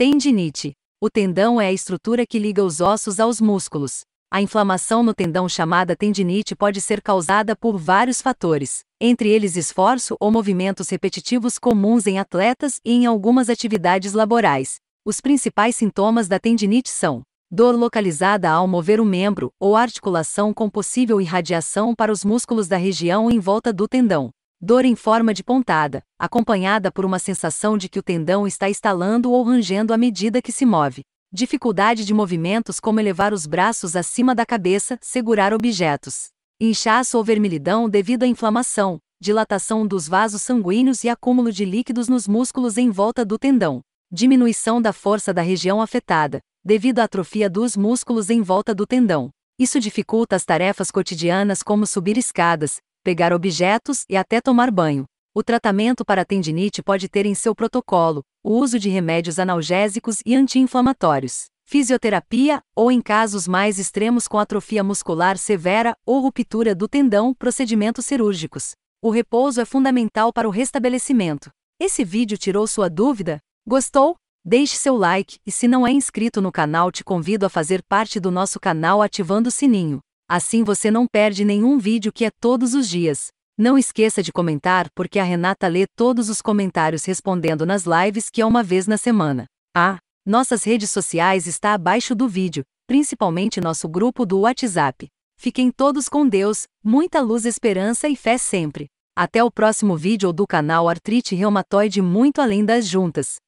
Tendinite. O tendão é a estrutura que liga os ossos aos músculos. A inflamação no tendão chamada tendinite pode ser causada por vários fatores, entre eles esforço ou movimentos repetitivos comuns em atletas e em algumas atividades laborais. Os principais sintomas da tendinite são dor localizada ao mover o membro ou articulação com possível irradiação para os músculos da região em volta do tendão, Dor em forma de pontada, acompanhada por uma sensação de que o tendão está estalando ou rangendo à medida que se move. Dificuldade de movimentos como elevar os braços acima da cabeça, segurar objetos. Inchaço ou vermelhidão devido à inflamação, dilatação dos vasos sanguíneos e acúmulo de líquidos nos músculos em volta do tendão. Diminuição da força da região afetada, devido à atrofia dos músculos em volta do tendão. Isso dificulta as tarefas cotidianas como subir escadas, pegar objetos e até tomar banho. O tratamento para tendinite pode ter em seu protocolo o uso de remédios analgésicos e anti-inflamatórios, fisioterapia ou, em casos mais extremos com atrofia muscular severa ou ruptura do tendão, procedimentos cirúrgicos. O repouso é fundamental para o restabelecimento. Esse vídeo tirou sua dúvida? Gostou? Deixe seu like e se não é inscrito no canal, te convido a fazer parte do nosso canal ativando o sininho. Assim você não perde nenhum vídeo que é todos os dias. Não esqueça de comentar porque a Renata lê todos os comentários respondendo nas lives que é uma vez na semana. Ah, nossas redes sociais está abaixo do vídeo, principalmente nosso grupo do WhatsApp. Fiquem todos com Deus, muita luz, esperança e fé sempre. Até o próximo vídeo do canal Artrite Reumatoide muito além das juntas.